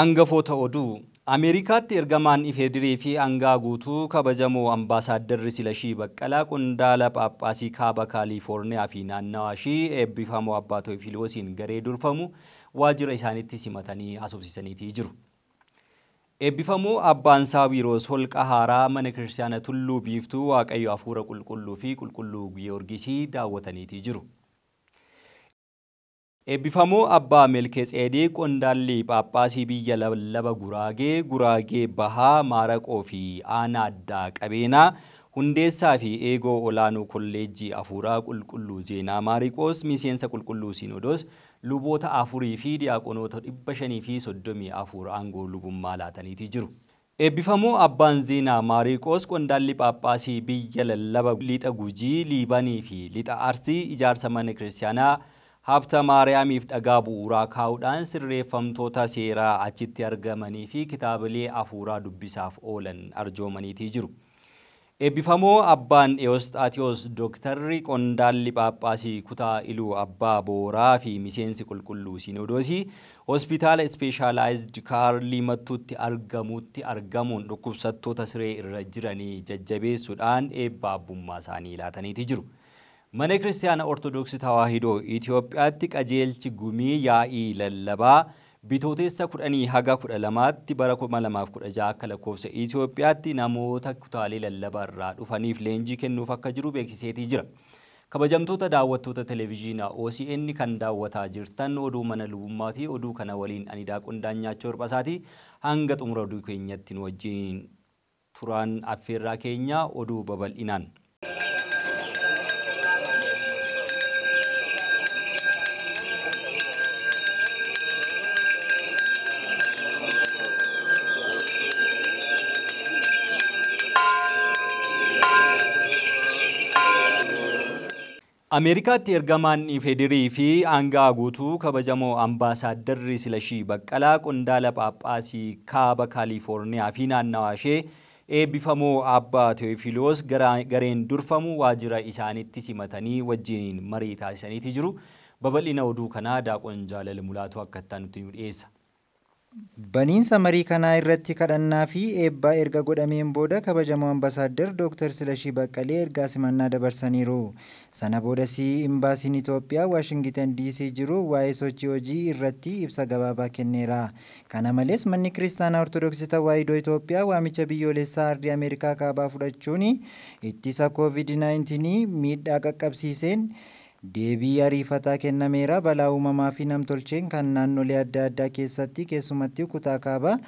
Angafoota oduu Ameerikaatti ergamaan ifeedirii fi angaa guutuu kabajamoo ambaasaadarri Silashii Baqqalaa qondaala Phaaphaasii Kaaba Kaalifoorniyaa fi naannawaa ishii eebbifamoo abbaa Toofiloosiin garee durfamu waajjira isaaniitti simatanii haasofsiisaniitii jiru. Eebbifamoo abbaan Saawiroos holqa haaraa mana kiristaana Tulluu Biiftuu Waaqayyo Hafuura Qulqulluu fi Qulqulluu Giyoorgisii daawwataniitii jiru. Eebbifamoo Abbaa Melkiseedeq Qondaalli Phaaphaasii biyya lallabaa Guraagee, Guraagee Bahaa, Maaraqoo fi Aanaa Addaa Qabeenaa, Hundeessaa fi Eegoo Olaanoo Kolleejjii Afuuraa Qulqulluu Zeenaa Maariqoos, Miseensa Qulqulluu Sinodoos, luboota afurii fi diyaaqonoota dhibba shanii fi soddomii afur aangoo lubummaa laataniiti jiru. Eebbifamoo Abbaan Zeenaa Maariqoos Qondaalli Phaaphaasii biyya lallabaa lixa Gujii, Liibanii fi lixa Arsii ijaarsa mana kiristaanaa habta maariyaamiif dhagaa bu'uuraa kaa'uudhaan sirreeffamtoota seeraa achitti argamanii fi kitaabilee hafuuraa dubbisaaf oolan arjoomaniitii jiru. Eebbifamoo abbaan Eewosxaatiyoos Dooktarri Qondaalli Phaaphaasii Kutaa Iluu Abbaa Booraa fi Miseensi Qulqulluu Siinodoosii Hospitaala Ispeeshaalaayizd Kaarlii Mattuutti argamuutti argamuun dhukkubsattoota siree irra jiranii jajjabeessuudhaan eebba abbummaa isaanii laataniitii jiru. mana kiristaanaa ortodoksii tawaahidoo Itoophiyaatti qajeelchi gumii yaa'ii lallabaa bitooteessa kudhanii haga kudha lamaatti bara kuma lamaaf kudha ja'a akka lakkoofsa Itoophiyaatti namoota kutaalee lallabaa irraa dhufaniif leenjii kennuuf akka jiru beeksiseetii jira. Kabajamtoota daawwattoota televezyiinaa OCN kan daawwataa jirtan oduu mana lubummaa fi oduu kana waliin anidaa qundaanyaachoo hirphasaatii hanga xumura oduu keenyatti nu wajjin turan affeerraa keenya oduu babal'inaan. Ameerikaatti ergamaan Feedirii fi aangaa guutuu kabajamoo ambaasaaddarri Silashii Baqqalaa qondaala Phaaphaasii Kaaba Kaalifoorniyaa fi naannawaa ishee eebbifamoo Abbaa Teofiloos gareen durfamu waajjira isaanitti simatanii wajjin marii taasisaniiti jiru. Babal'ina oduu kanaa Daaqoon Jaalal Mulaatu akka itti aanutti dhiyeessa. Baniinsa marii kanaa irratti kadhannaa fi eebbaa erga godhameen booda kabajamoo Ambaasaadder Dr. Silashii Baqqalee ergaa simannaa dabarsaniiru. Sana boodas Imbaasiin Itoophiyaa Waashingtan DC jiru waa'ee sochii hojii irratti ibsa gabaabaa kenneera. Kana malees, Manni Kiristaanaa Ortoodooksii Tawaahidoo Itoophiyaa waamicha biyyoolessaa Ardii Ameerikaa kaabaa fudhachuun ittisa Covid-19 miidhaa qaqqabsiiseen Deebii ariifataa kennameera balaa uumamaa fi nam-tolcheen kan naannolee adda addaa keessatti keessumatti kutaa kaabaa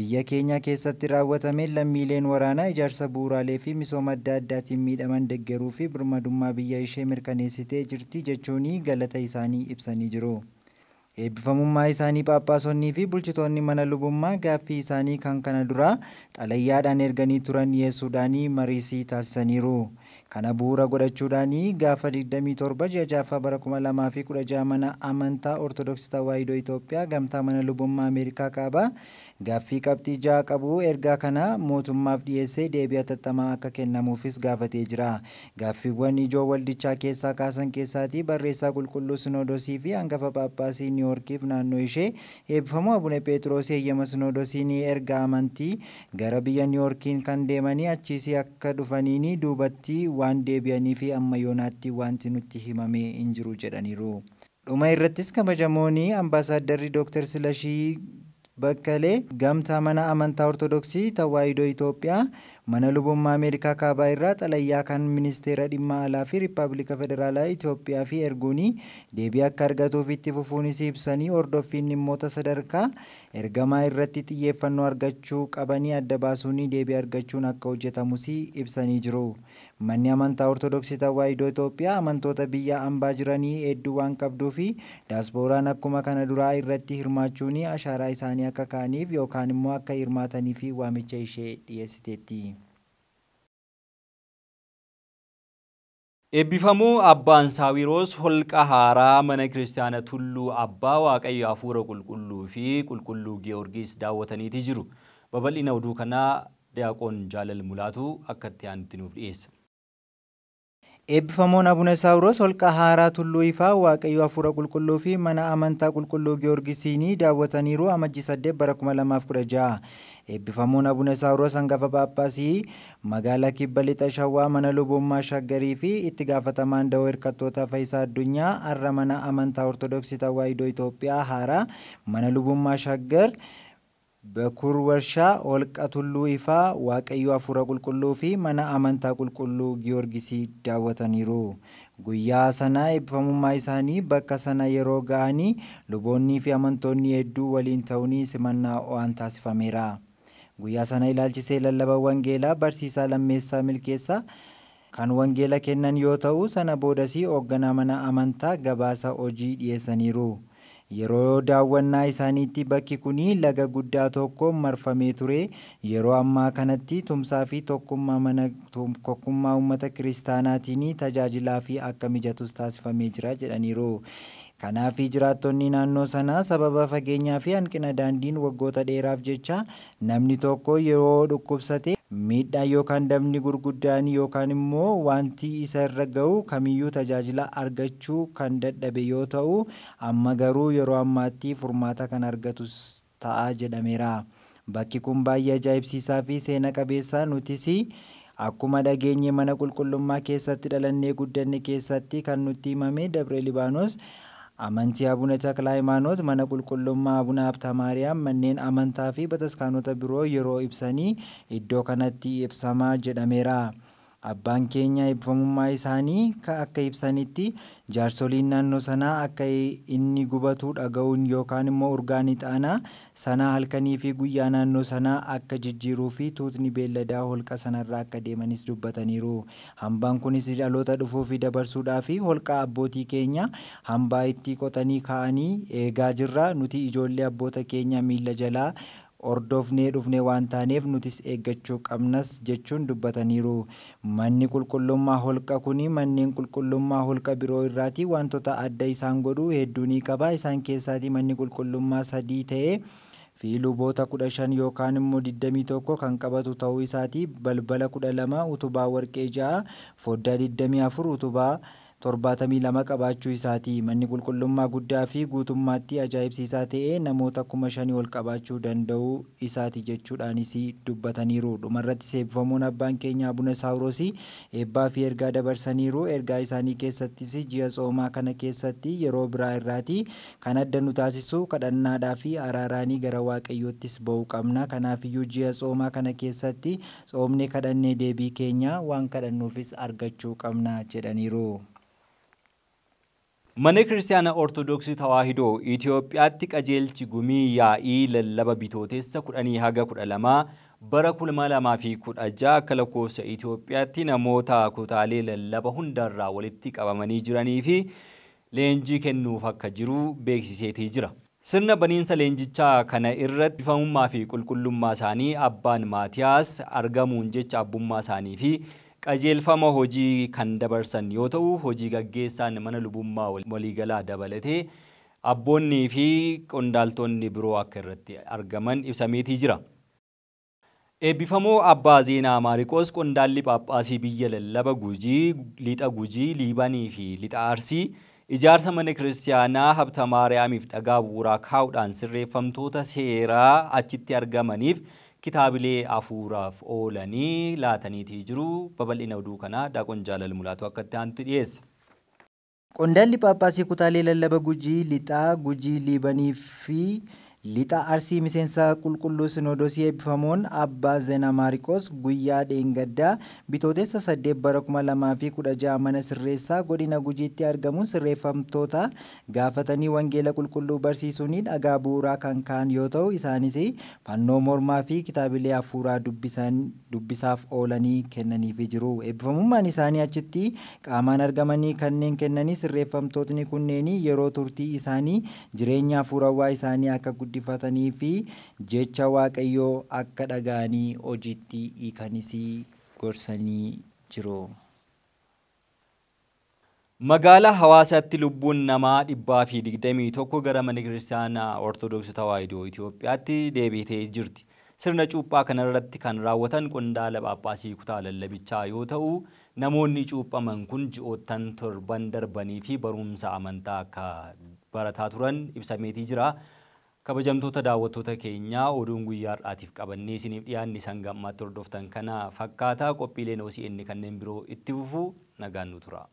biyya keenyaa keessatti raawwatameen lammiileen waraanaa ijaarsa bu'uuraalee fi misooma adda addaatiin miidhaman deggeruufi fi birmadummaa biyya ishee mirkaneessitee jirti jechuun galata isaanii ibsanii jiru. Eebbifamummaa isaanii Phaaphaasonnii fi bulchitoonni mana lubummaa gaaffii isaanii kan kana dura xalayyaadhaan erganii turan dhiyeessuudhaan mariisii taasisaniiru. Kana bu'uura godhachuudhaan gaafa 27 ji'a jaafaa bara 2016 mana amantaa Ortodoksii Tawaahidoo Itoophiyaa gamtaa mana lubummaa Ameerikaa kaaba. Gaaffii qabxii ja'a qabu ergaa kana mootummaaf dhiyeessee deebi'a tattamaa akka kennamuufis gaafatee jira. Gaaffiiwwan ijoo waldichaa keessaa kaasan keessaati barreessaa qulqulluu Sinoodosii fi hangafa Phaaphaasii Niiwoorkiif naannoo ishee eebbifamuu abuna peteroos heeyyama Sinoodosiin erga amantii gara biyya Niiwoorkiin kan deemanii achiisii akka dhufaniin duubatti waan fi amma yoonaatti wanti nutti himamee hin jiru jedhaniiru. Dhuma irrattis kabajamoon ambaasaaddarri Dr. Silashii Bakkalee gamtaa mana amantaa ortodoksii Tawaayidoo Itoophiyaa mana lubummaa Ameerikaa kaabaa irraa xalayyaa kan ministeera dhimma alaa fi Riippaabilika Federaalaa Itoophiyaa fi erguun deebii akka argatuuf itti fufuunis ibsanii hordoffiin immoota sadarkaa ergamaa irratti xiyyeeffannoo argachuu qabanii adda baasuun deebii argachuun akka hojjetamus ibsanii jiru. Manni amantaa Ortodoksii Tawaahidoo Itoophiyaa amantoota biyya hambaa jiranii hedduu waan qabduu fi daasbooraan akkuma kana duraa irratti hirmaachuun ashaaraa isaanii akka ka'aniif yookaan immoo akka hirmaataniif waamicha ishee dhiyeessiteetti. eebbifamuu Abbaan Saawiroos holqa haaraa mana kiristaana Tulluu Abbaa Waaqayyo Hafuura Qulqulluu fi Qulqulluu Giyoorgiis daawwataniiti jiru. Babal'ina oduu kanaa Diyaaqoon Jaalal Mulaatu akka itti nuuf dhiyeessa. Eebbifamoon Abuna Saawuroos holqa haaraa tulluu ifaa Waaqayyo Hafuura Qulqulluu fi mana amantaa qulqulluu Giyoorgisiinii daawwataniiru amajjii saddeet bara 2016. Eebbifamoon Abuna Saawuroos hangafa paappaasii magaalaa Kibba Lixa Shawaa mana lubummaa shaggarii fi itti gaafatamaan da'oo hirkattoota Fayyisaa Addunyaa har'a mana amantaa Ortodoksii tawaayidoo Itoophiyaa haaraa mana lubummaa shaggar Bakur warshaa holqa tulluu ifaa waaqayyo hafuura qulqulluu fi mana amantaa qulqulluu Giyoorgisii daawwataniiru. Guyyaa sana eebbifamummaa isaanii bakka sana yeroo ga'anii luboonnii fi amantoonni hedduu waliin ta'uun simannaa ho'aan taasifameera. Guyyaa sana ilaalchisee lallabaa wangeelaa Barsiisaa Lammeessaa Milkeessaa kan wangeela kennan yoo ta'u sana boodasii hoogganaa mana amantaa gabaasa hojii dhiyeessaniiru. Yeroo daawwannaa isaaniitti bakki kuni laga guddaa tokko marfamee ture. Yeroo ammaa kanatti tumsaa fi tokkummaa uummata kiristaanaatiin tajaajilaa fi akka mijatus taasifamee jira jedhaniiru. kanaafi jiraattonni naannoo sanaa sababa fageenyaa fi hanqina daandiin waggoota dheeraaf jecha namni tokko yoo dhukkubsate. miidhaan yookaan dabni gurguddaan yookaan immoo wanti isa irra ga'u kamiyyuu tajaajila argachuu kan dadhabe yoo ta'u amma garuu yeroo ammaatti furmaata kan argatu ta'a jedhameera bakki kun baay'ee ajaa'ibsiisaa fi seena qabeessaa nutis akkuma dhageenye mana qulqullummaa keessatti dhalannee guddanne keessatti kan nutti himame dabre libaanos. Amantii Abuna Taklaa mana qulqullummaa Abuna Abta manneen amantaa fi bataskaanota biroo yeroo ibsanii iddoo kanatti ibsamaa jedhameera. Abbaan keenya eebbifamummaa isaanii akka ibsanitti jaarsoliin naannoo sanaa akka inni gubatuu dhaga'uun yookaan immoo urgaan ixaanaa sanaa halkanii fi guyyaa naannoo sanaa akka jijjiiruu fi tuutni beelladaa holqa sanarraa akka deemanis dubbataniiru. Hambaan kunis dhaloota dhufuufi dabarsuudhaaf holqa abbootii keenya hambaa itti qotanii kaa'anii eegaa jirra. Nuti ijoollee abboota keenyaa miila jalaa ordofnee dhufne waan taaneef nutis eeggachuu qabnas jechuun dubbataniiru manni qulqullummaa holqa kuni manneen qulqullummaa holqa biroo irraatii wantoota adda isaan godhuu hedduu ni qaba isaan keessaatii manni qulqullummaa sadii ta'ee fi luboota kudha shan yookaan immoo diddamii tokko kan qabatu ta'uu isaatii balbala kudha lama utubaa warqee ja'a foddaa digdamii afur utubaa lama qabaachuu isaati manni qulqullummaa guddaa fi guutummaatti ajaa'ibsiisaa ta'ee namoota 5,000 ol qabaachuu danda'uu isaati jechuudhaanis dubbataniiru dhumarratti seebifamuun abbaan keenyaa buna eebbaa fi ergaa dabarsaniiru ergaa isaanii keessattis ji'a soomaa kana keessatti yeroo biraa irraati kan adda nu taasisu kadhannaadhaa fi araaraanii gara waaqayyoottis ba'uu qabna kanaafiyyuu ji'a soomaa kana keessatti tsoomnee kadhannee deebii keenya waan kadhannuufis argachuu qabna jedhaniiru. Mana Kiristaanaa Ortoodooksii Tawaahidoo Itoophiyaatti qajeelchi gumii yaa'ii lallaba bitootessa kudhanii haga kudha lamaa bara kulma lamaa fi kudha ja'a akka lakkoofsa Itoophiyaatti namoota kutaalee lallaba hundarraa walitti qabamanii jiranii fi leenjii kennuuf akka jiru beeksiseetii jira. Sirna baniinsa leenjichaa kana irra bifamummaa fi qulqullummaa isaanii abbaan Maatiyaas argamuun jecha abbummaa isaanii fi qajeelfama hojii kan dabarsan yoo ta'u hojii gaggeessaan mana lubummaa waliigalaa dabalatee abboonnii fi qondaaltonni biroo akka irratti argaman ibsameetii jira. Eebbifamoo Abbaa Zeenaa Maariqoos qondaalli Phaaphaasii biyya lallaba Gujii, Lixa Gujii, Liibanii fi Lixa Arsii ijaarsa mana kiristaanaa Habta Maariyaamiif dhagaa bu'uuraa kaa'uudhaan sirreeffamtoota seeraa achitti argamaniif kitaabilee afuuraaf oolanii laataniitii jiru babal'ina oduu kanaa daaqoon jaalal mulaatu akka itti aanutti dhiyeessa. Qondaalli Paappaasii Kutaalee Lallaba Gujii Lixaa Gujii Liibanii Lixa Arsii Miseensa Qulqulluu Sinoodosii eebbifamoon Abbaa Zeenaa Maariqoos guyyaa dheengaddaa bitootessa 8 bara 2016 mana sirreessaa godina Gujiitti argamuun sirreeffamtoota gaafatanii wangeela qulqulluu barsiisuun dhagaa bu'uuraa kan ka'an yoo ta'u isaanis fannoo mormaa fi kitaabilee hafuuraa dubbisaaf oolanii kennaniif jiru. Eebbifamummaan isaanii achitti qaamaan argamanii kanneen kennanii sirreeffamtootni kunneen yeroo turtii isaanii jireenya hafuurawaa isaanii akka guddifatanii fi jecha waaqayyoo akka hojiitti gorsanii jiru. Magaalaa hawaasatti lubbuun namaa dhibbaa fi digdamii tokko gara mana kiristaanaa Ortodoksii Tawaahidoo Itoophiyaatti deebitee jirti. Sirna cuuphaa kanarratti kan raawwatan qondaala Phaaphaasii Kutaa Lallabichaa yoo ta'u, namoonni cuuphaman kun ji'oottan torban darbanii fi barumsa amantaa akka barataa turan ibsameetii jira. kabajamtoota daawwattoota keenyaa oduun guyyaa har'aatiif qabannee isiniif dhiyaanne san gammaatti hordoftan kana fakkaataa qophiileen inni kanneen biroo itti fufuu nagaannu tura.